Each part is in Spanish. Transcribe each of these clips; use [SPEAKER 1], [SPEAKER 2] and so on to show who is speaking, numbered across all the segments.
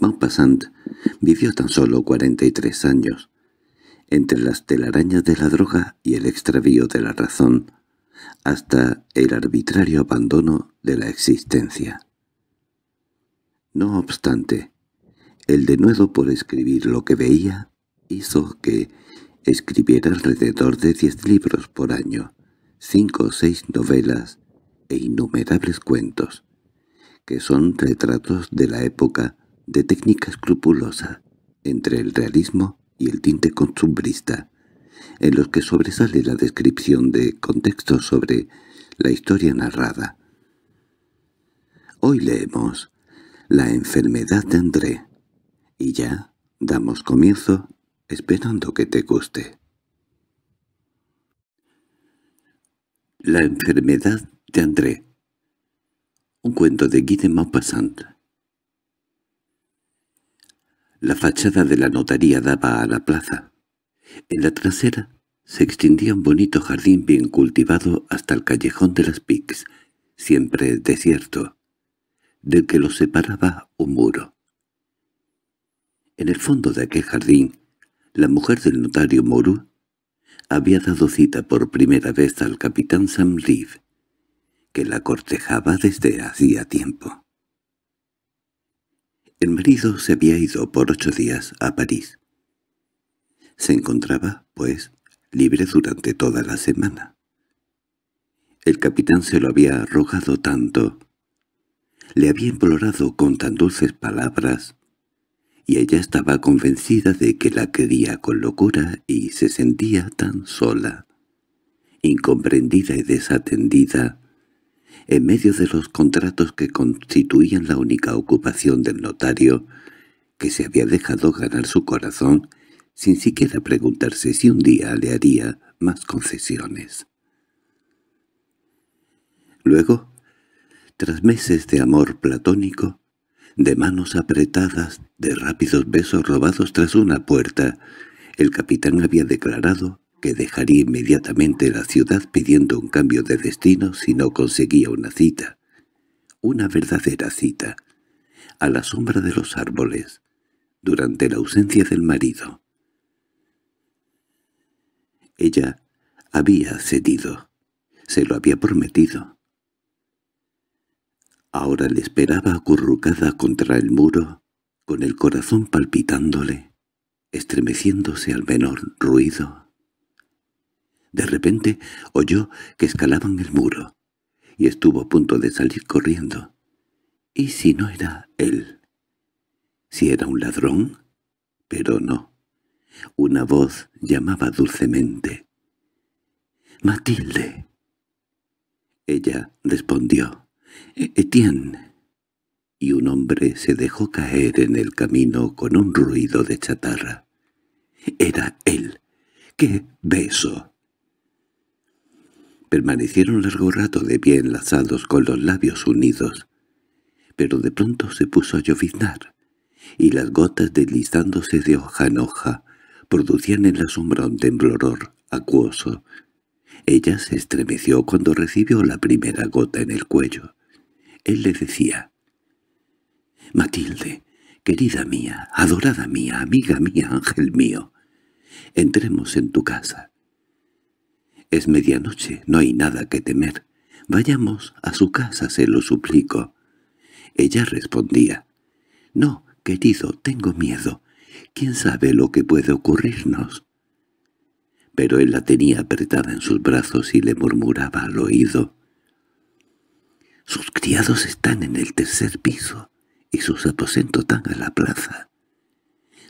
[SPEAKER 1] Maupassant vivió tan solo 43 años. Entre las telarañas de la droga y el extravío de la razón, hasta el arbitrario abandono de la existencia. No obstante, el denuedo por escribir lo que veía hizo que escribiera alrededor de diez libros por año, cinco o seis novelas e innumerables cuentos, que son retratos de la época de técnica escrupulosa, entre el realismo y el tinte consumbrista, en los que sobresale la descripción de contextos sobre la historia narrada. Hoy leemos La enfermedad de André y ya damos comienzo esperando que te guste. La enfermedad de André Un cuento de Guy de Maupassant la fachada de la notaría daba a la plaza. En la trasera se extendía un bonito jardín bien cultivado hasta el callejón de las Pics, siempre desierto, del que lo separaba un muro. En el fondo de aquel jardín, la mujer del notario Moru había dado cita por primera vez al capitán Sam Reeve, que la cortejaba desde hacía tiempo. El marido se había ido por ocho días a París. Se encontraba, pues, libre durante toda la semana. El capitán se lo había rogado tanto, le había implorado con tan dulces palabras, y ella estaba convencida de que la quería con locura y se sentía tan sola, incomprendida y desatendida, en medio de los contratos que constituían la única ocupación del notario, que se había dejado ganar su corazón sin siquiera preguntarse si un día le haría más concesiones. Luego, tras meses de amor platónico, de manos apretadas, de rápidos besos robados tras una puerta, el capitán había declarado que dejaría inmediatamente la ciudad pidiendo un cambio de destino si no conseguía una cita, una verdadera cita, a la sombra de los árboles, durante la ausencia del marido. Ella había cedido, se lo había prometido. Ahora le esperaba acurrucada contra el muro, con el corazón palpitándole, estremeciéndose al menor ruido de repente oyó que escalaban el muro, y estuvo a punto de salir corriendo. ¿Y si no era él? ¿Si era un ladrón? Pero no. Una voz llamaba dulcemente. —¡Matilde! Ella respondió. —E-, —¡Etienne! Y un hombre se dejó caer en el camino con un ruido de chatarra. Era él. ¡Qué beso! Permanecieron largo rato de pie enlazados con los labios unidos, pero de pronto se puso a lloviznar, y las gotas deslizándose de hoja en hoja producían en la sombra un temblor acuoso. Ella se estremeció cuando recibió la primera gota en el cuello. Él le decía, «Matilde, querida mía, adorada mía, amiga mía, ángel mío, entremos en tu casa. Es medianoche, no hay nada que temer. Vayamos a su casa, se lo suplico. Ella respondía, «No, querido, tengo miedo. ¿Quién sabe lo que puede ocurrirnos?» Pero él la tenía apretada en sus brazos y le murmuraba al oído, «Sus criados están en el tercer piso y sus aposentos están a la plaza.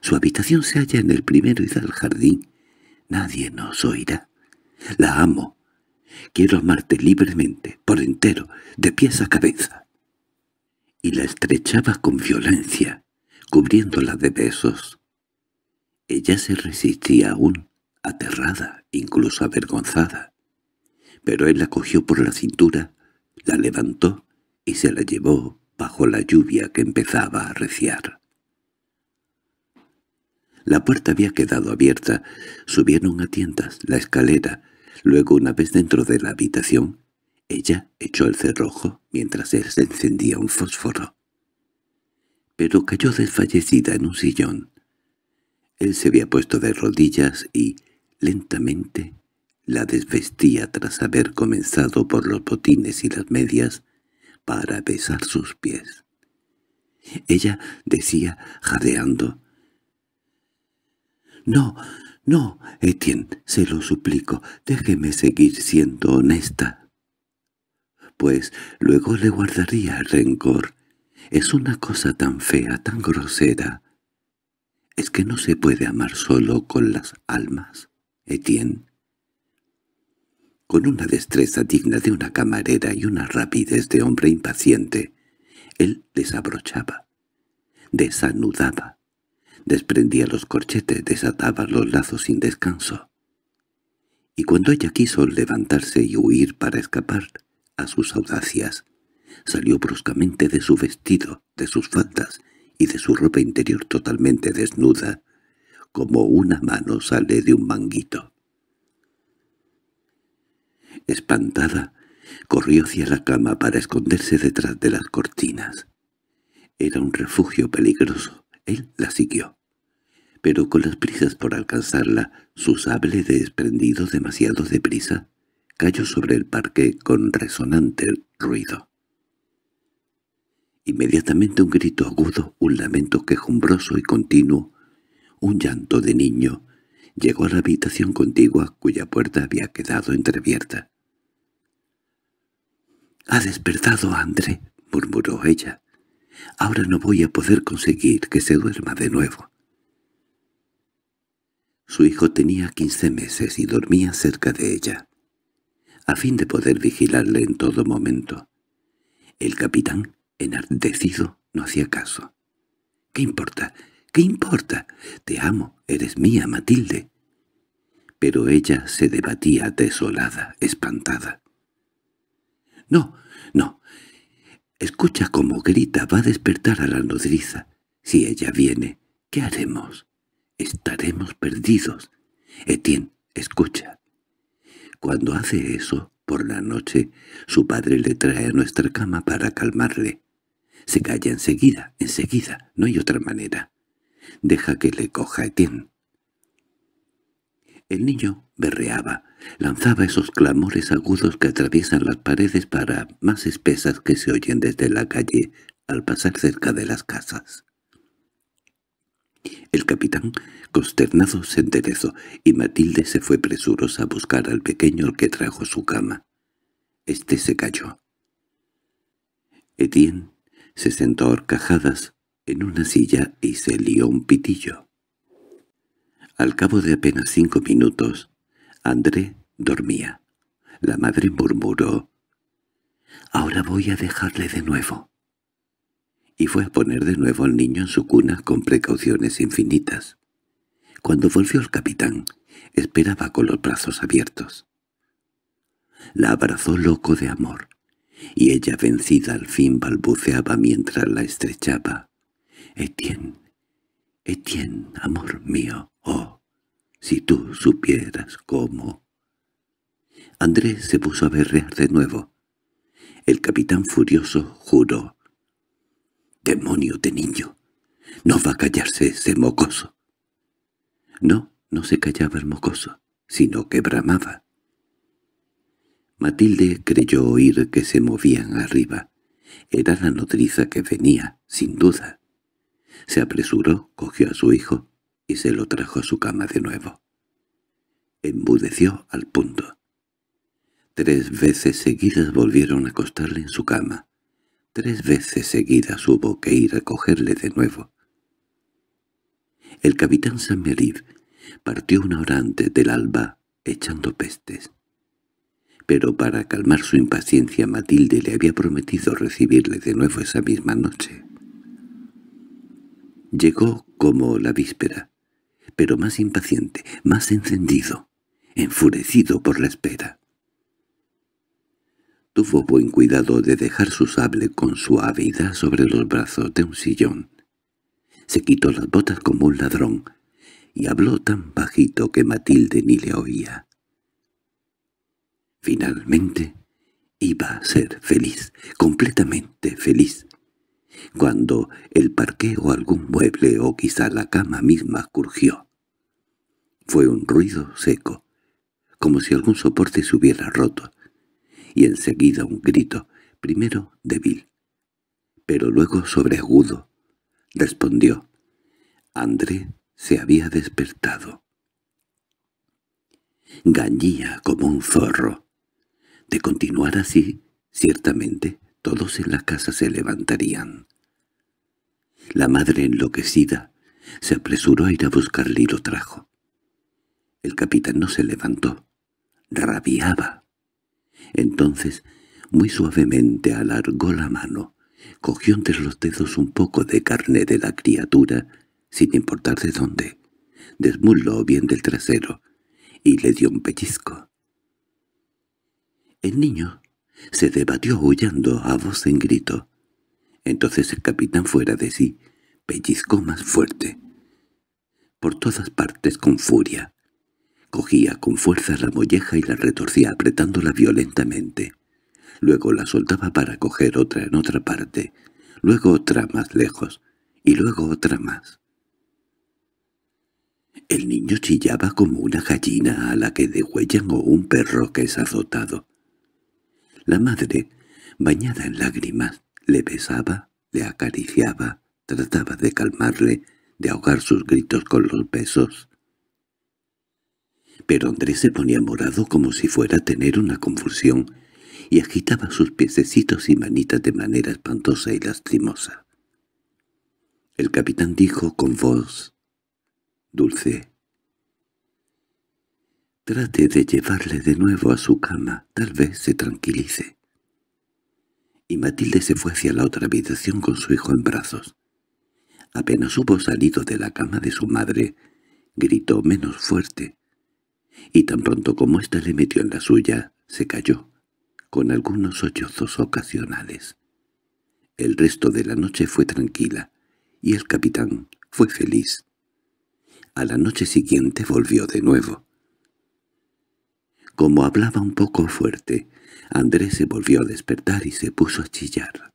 [SPEAKER 1] Su habitación se halla en el primero y da al jardín. Nadie nos oirá». La amo. Quiero amarte libremente, por entero, de pies a cabeza. Y la estrechaba con violencia, cubriéndola de besos. Ella se resistía aún, aterrada, incluso avergonzada. Pero él la cogió por la cintura, la levantó y se la llevó bajo la lluvia que empezaba a reciar. La puerta había quedado abierta. Subieron a tientas la escalera, Luego, una vez dentro de la habitación, ella echó el cerrojo mientras él se encendía un fósforo. Pero cayó desfallecida en un sillón. Él se había puesto de rodillas y, lentamente, la desvestía tras haber comenzado por los botines y las medias para besar sus pies. Ella decía, jadeando, «No, no, Etienne, se lo suplico, déjeme seguir siendo honesta. Pues luego le guardaría el rencor. Es una cosa tan fea, tan grosera. ¿Es que no se puede amar solo con las almas, Etienne? Con una destreza digna de una camarera y una rapidez de hombre impaciente, él desabrochaba, desanudaba, desprendía los corchetes, desataba los lazos sin descanso. Y cuando ella quiso levantarse y huir para escapar a sus audacias, salió bruscamente de su vestido, de sus faldas y de su ropa interior totalmente desnuda, como una mano sale de un manguito. Espantada, corrió hacia la cama para esconderse detrás de las cortinas. Era un refugio peligroso, él la siguió. Pero con las prisas por alcanzarla, su sable desprendido demasiado deprisa, cayó sobre el parque con resonante ruido. Inmediatamente un grito agudo, un lamento quejumbroso y continuo, un llanto de niño, llegó a la habitación contigua cuya puerta había quedado entreabierta. —¡Ha despertado, André! —murmuró ella. Ahora no voy a poder conseguir que se duerma de nuevo. Su hijo tenía quince meses y dormía cerca de ella, a fin de poder vigilarle en todo momento. El capitán, enardecido, no hacía caso. —¿Qué importa? ¿Qué importa? Te amo, eres mía, Matilde. Pero ella se debatía desolada, espantada. —No, no, Escucha cómo grita, va a despertar a la nodriza. Si ella viene, ¿qué haremos? Estaremos perdidos. Etienne, escucha. Cuando hace eso, por la noche, su padre le trae a nuestra cama para calmarle. Se calla enseguida, enseguida, no hay otra manera. Deja que le coja Etienne. El niño berreaba, lanzaba esos clamores agudos que atraviesan las paredes para más espesas que se oyen desde la calle al pasar cerca de las casas. El capitán, consternado, se enderezó, y Matilde se fue presurosa a buscar al pequeño que trajo su cama. Este se cayó. Etienne se sentó a horcajadas en una silla y se lió un pitillo. Al cabo de apenas cinco minutos, André dormía. La madre murmuró, «Ahora voy a dejarle de nuevo». Y fue a poner de nuevo al niño en su cuna con precauciones infinitas. Cuando volvió el capitán, esperaba con los brazos abiertos. La abrazó loco de amor, y ella vencida al fin balbuceaba mientras la estrechaba. «Etienne, Etienne, amor mío, —¡Oh! Si tú supieras cómo... Andrés se puso a berrear de nuevo. El capitán furioso juró. —¡Demonio de niño! ¡No va a callarse ese mocoso! No, no se callaba el mocoso, sino que bramaba. Matilde creyó oír que se movían arriba. Era la nodriza que venía, sin duda. Se apresuró, cogió a su hijo y se lo trajo a su cama de nuevo. Embudeció al punto. Tres veces seguidas volvieron a acostarle en su cama. Tres veces seguidas hubo que ir a cogerle de nuevo. El capitán Samerib partió una hora antes del alba, echando pestes. Pero para calmar su impaciencia Matilde le había prometido recibirle de nuevo esa misma noche. Llegó como la víspera pero más impaciente, más encendido, enfurecido por la espera. Tuvo buen cuidado de dejar su sable con suavidad sobre los brazos de un sillón. Se quitó las botas como un ladrón y habló tan bajito que Matilde ni le oía. Finalmente iba a ser feliz, completamente feliz cuando el parque o algún mueble o quizá la cama misma curgió. Fue un ruido seco, como si algún soporte se hubiera roto, y enseguida un grito, primero débil, pero luego sobreagudo. Respondió. André se había despertado. Gañía como un zorro. De continuar así, ciertamente, todos en la casa se levantarían. La madre enloquecida se apresuró a ir a buscarle y lo trajo. El capitán no se levantó. Rabiaba. Entonces, muy suavemente alargó la mano, cogió entre los dedos un poco de carne de la criatura, sin importar de dónde, Desmulló bien del trasero, y le dio un pellizco. El niño se debatió aullando a voz en grito. Entonces el capitán fuera de sí pellizcó más fuerte. Por todas partes con furia. Cogía con fuerza la molleja y la retorcía apretándola violentamente. Luego la soltaba para coger otra en otra parte, luego otra más lejos, y luego otra más. El niño chillaba como una gallina a la que degüellan o un perro que es azotado. La madre, bañada en lágrimas, le besaba, le acariciaba, trataba de calmarle, de ahogar sus gritos con los besos. Pero Andrés se ponía morado como si fuera a tener una confusión y agitaba sus piececitos y manitas de manera espantosa y lastimosa. El capitán dijo con voz dulce Trate de llevarle de nuevo a su cama, tal vez se tranquilice. Y Matilde se fue hacia la otra habitación con su hijo en brazos. Apenas hubo salido de la cama de su madre, gritó menos fuerte, y tan pronto como ésta le metió en la suya, se cayó, con algunos sollozos ocasionales. El resto de la noche fue tranquila, y el capitán fue feliz. A la noche siguiente volvió de nuevo. Como hablaba un poco fuerte, Andrés se volvió a despertar y se puso a chillar.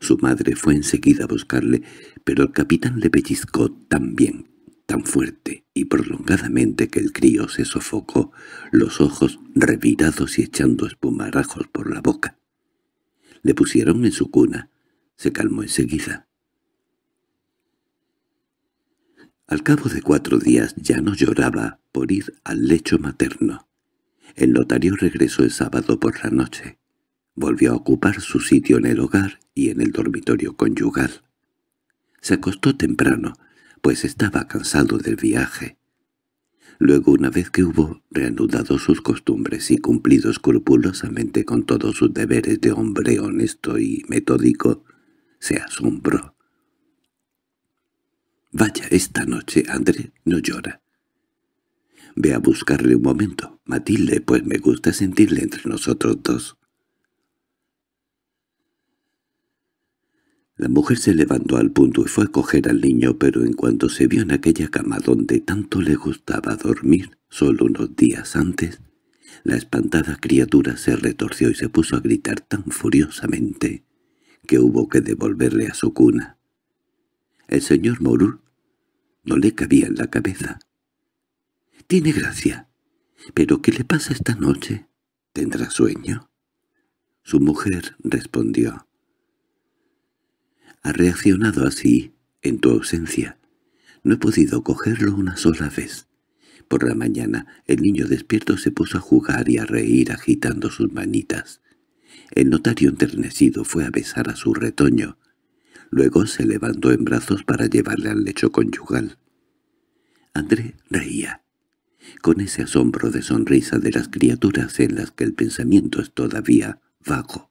[SPEAKER 1] Su madre fue enseguida a buscarle, pero el capitán le pellizcó tan bien, tan fuerte y prolongadamente que el crío se sofocó, los ojos revirados y echando espumarajos por la boca. Le pusieron en su cuna. Se calmó enseguida. Al cabo de cuatro días ya no lloraba por ir al lecho materno. El notario regresó el sábado por la noche. Volvió a ocupar su sitio en el hogar y en el dormitorio conyugal. Se acostó temprano, pues estaba cansado del viaje. Luego, una vez que hubo reanudado sus costumbres y cumplido escrupulosamente con todos sus deberes de hombre honesto y metódico, se asombró. Vaya, esta noche André no llora. Ve a buscarle un momento, Matilde, pues me gusta sentirle entre nosotros dos. La mujer se levantó al punto y fue a coger al niño, pero en cuanto se vio en aquella cama donde tanto le gustaba dormir solo unos días antes, la espantada criatura se retorció y se puso a gritar tan furiosamente que hubo que devolverle a su cuna. El señor morur no le cabía en la cabeza. —Tiene gracia. —¿Pero qué le pasa esta noche? ¿Tendrá sueño? Su mujer respondió. —Ha reaccionado así en tu ausencia. No he podido cogerlo una sola vez. Por la mañana el niño despierto se puso a jugar y a reír agitando sus manitas. El notario enternecido fue a besar a su retoño. Luego se levantó en brazos para llevarle al lecho conyugal. André reía, con ese asombro de sonrisa de las criaturas en las que el pensamiento es todavía vago.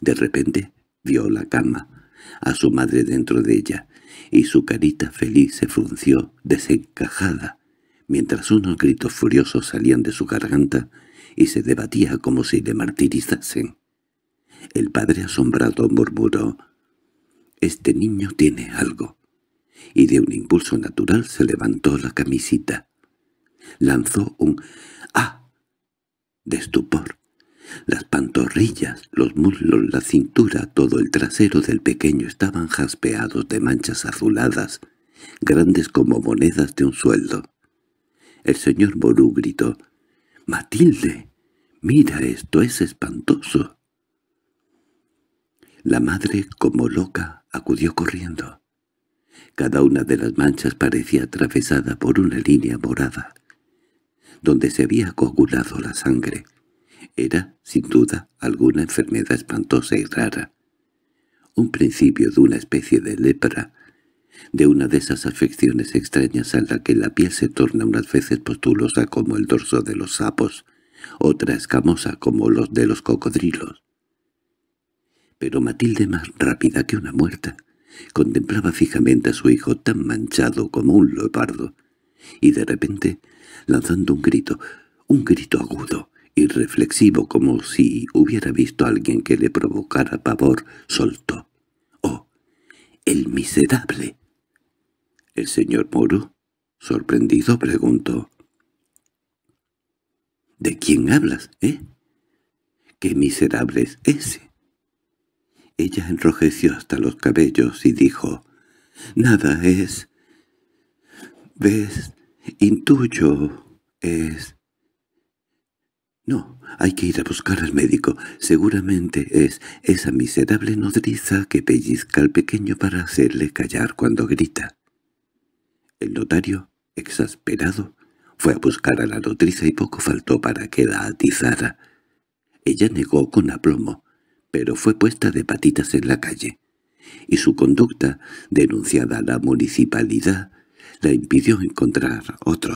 [SPEAKER 1] De repente vio la cama, a su madre dentro de ella, y su carita feliz se frunció desencajada, mientras unos gritos furiosos salían de su garganta y se debatía como si le martirizasen. El padre asombrado murmuró este niño tiene algo. Y de un impulso natural se levantó la camisita. Lanzó un «¡Ah!» de estupor. Las pantorrillas, los muslos, la cintura, todo el trasero del pequeño estaban jaspeados de manchas azuladas, grandes como monedas de un sueldo. El señor Ború gritó «¡Matilde! Mira esto, es espantoso!» La madre, como loca, acudió corriendo. Cada una de las manchas parecía atravesada por una línea morada, donde se había coagulado la sangre. Era, sin duda, alguna enfermedad espantosa y rara. Un principio de una especie de lepra, de una de esas afecciones extrañas a la que la piel se torna unas veces postulosa como el dorso de los sapos, otra escamosa como los de los cocodrilos, pero Matilde, más rápida que una muerta, contemplaba fijamente a su hijo tan manchado como un leopardo, y de repente, lanzando un grito, un grito agudo, y reflexivo como si hubiera visto a alguien que le provocara pavor, soltó. —¡Oh, el miserable! El señor Moro, sorprendido, preguntó. —¿De quién hablas, eh? —¿Qué miserable es ese? Ella enrojeció hasta los cabellos y dijo, «Nada es... ¿Ves? Intuyo... es... No, hay que ir a buscar al médico. Seguramente es esa miserable nodriza que pellizca al pequeño para hacerle callar cuando grita». El notario, exasperado, fue a buscar a la nodriza y poco faltó para que la atizara. Ella negó con aplomo pero fue puesta de patitas en la calle, y su conducta, denunciada a la municipalidad, la impidió encontrar otro